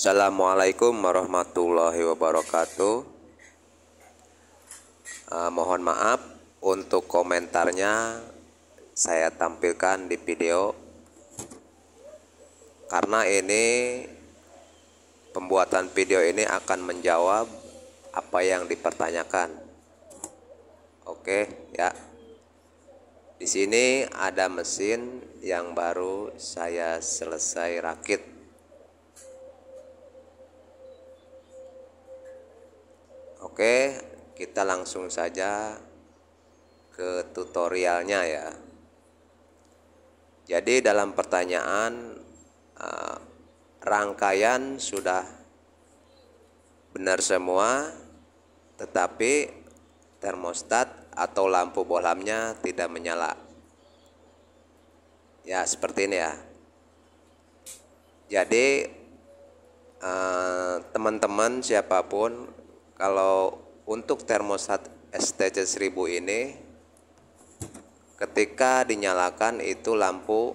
Assalamualaikum warahmatullahi wabarakatuh. Uh, mohon maaf untuk komentarnya saya tampilkan di video karena ini pembuatan video ini akan menjawab apa yang dipertanyakan. Oke, ya. Di sini ada mesin yang baru saya selesai rakit. Oke, kita langsung saja ke tutorialnya ya. Jadi dalam pertanyaan eh, rangkaian sudah benar semua, tetapi termostat atau lampu bohlamnya tidak menyala. Ya, seperti ini ya. Jadi eh, teman-teman siapapun kalau untuk termostat STC 1000 ini ketika dinyalakan itu lampu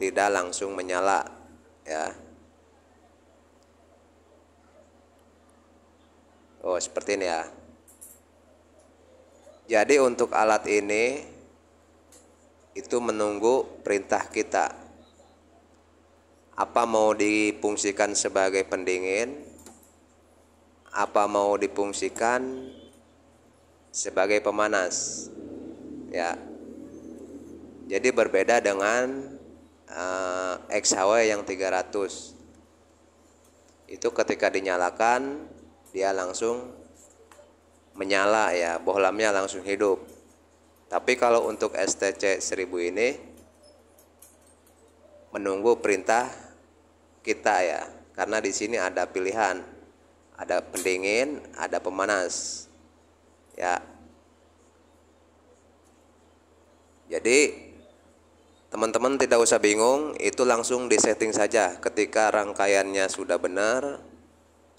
tidak langsung menyala ya Oh seperti ini ya jadi untuk alat ini itu menunggu perintah kita apa mau dipungsikan sebagai pendingin apa mau dipungsikan sebagai pemanas ya jadi berbeda dengan uh, eh, XHW yang 300 itu ketika dinyalakan dia langsung menyala ya bohlamnya langsung hidup tapi kalau untuk STC 1000 ini menunggu perintah kita ya karena di sini ada pilihan ada pendingin, ada pemanas. Ya. Jadi teman-teman tidak usah bingung, itu langsung di setting saja. Ketika rangkaiannya sudah benar,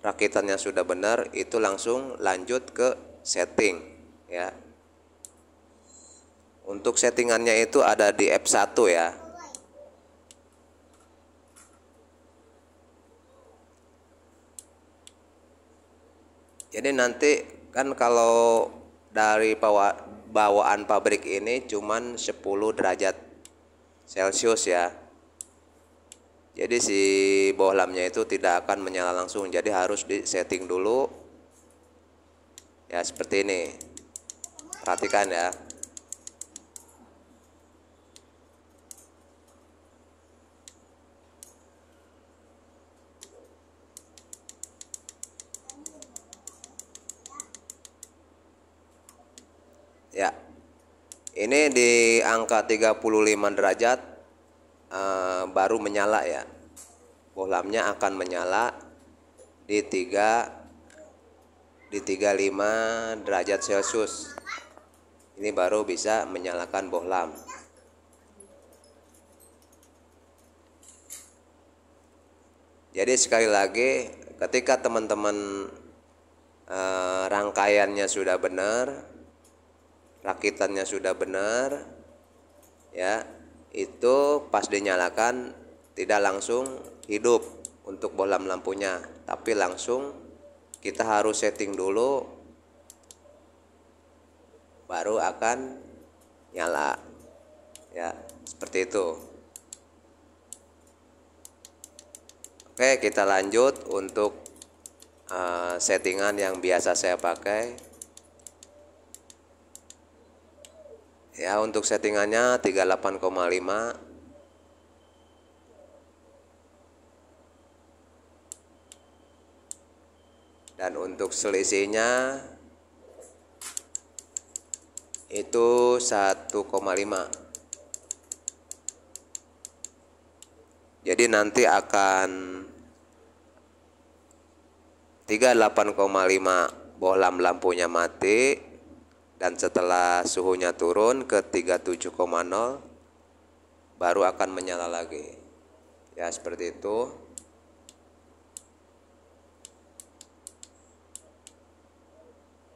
rakitannya sudah benar, itu langsung lanjut ke setting, ya. Untuk settingannya itu ada di F1 ya. Jadi nanti kan kalau dari bawa, bawaan pabrik ini cuman 10 derajat Celcius ya. Jadi si bohlamnya itu tidak akan menyala langsung. Jadi harus di setting dulu. Ya seperti ini. Perhatikan ya. ya ini di angka 35 derajat eh, baru menyala ya bohlamnya akan menyala di 3 di 35 derajat celcius ini baru bisa menyalakan bohlam Jadi sekali lagi ketika teman-teman eh, rangkaiannya sudah benar, rakitannya sudah benar ya itu pas dinyalakan tidak langsung hidup untuk bohlam lampunya tapi langsung kita harus setting dulu baru akan nyala ya seperti itu Oke, kita lanjut untuk uh, settingan yang biasa saya pakai. ya untuk settingannya 38,5 dan untuk selisihnya itu 1,5 jadi nanti akan 38,5 bohlam lampunya mati dan setelah suhunya turun ke 37,0 baru akan menyala lagi ya seperti itu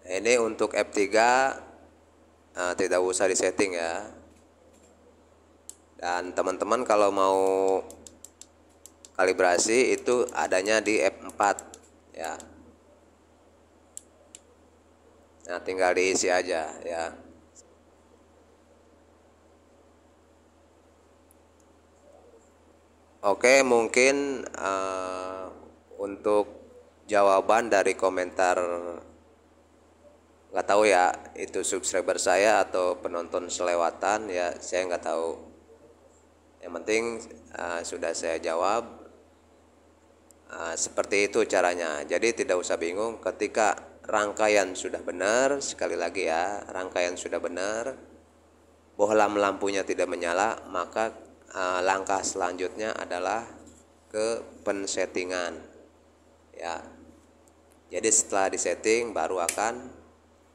ini untuk F3 nah, eh, tidak usah disetting ya dan teman-teman kalau mau kalibrasi itu adanya di F4 ya Nah, tinggal diisi aja ya. Oke, mungkin uh, untuk jawaban dari komentar nggak tahu ya itu subscriber saya atau penonton selewatan ya saya nggak tahu yang penting uh, sudah saya jawab uh, seperti itu caranya jadi tidak usah bingung ketika rangkaian sudah benar, sekali lagi ya, rangkaian sudah benar, bohlam lampunya tidak menyala, maka uh, langkah selanjutnya adalah ke pensettingan. Ya. Jadi setelah disetting baru akan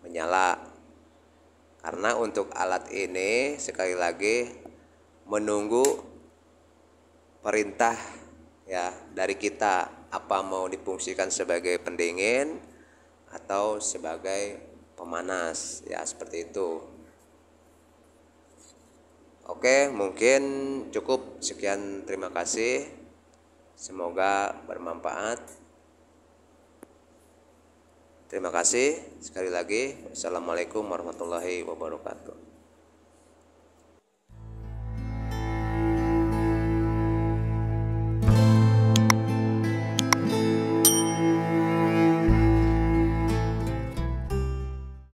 menyala. Karena untuk alat ini sekali lagi menunggu perintah ya dari kita apa mau dipungsikan sebagai pendingin atau sebagai pemanas ya seperti itu oke mungkin cukup sekian terima kasih semoga bermanfaat terima kasih sekali lagi assalamualaikum warahmatullahi wabarakatuh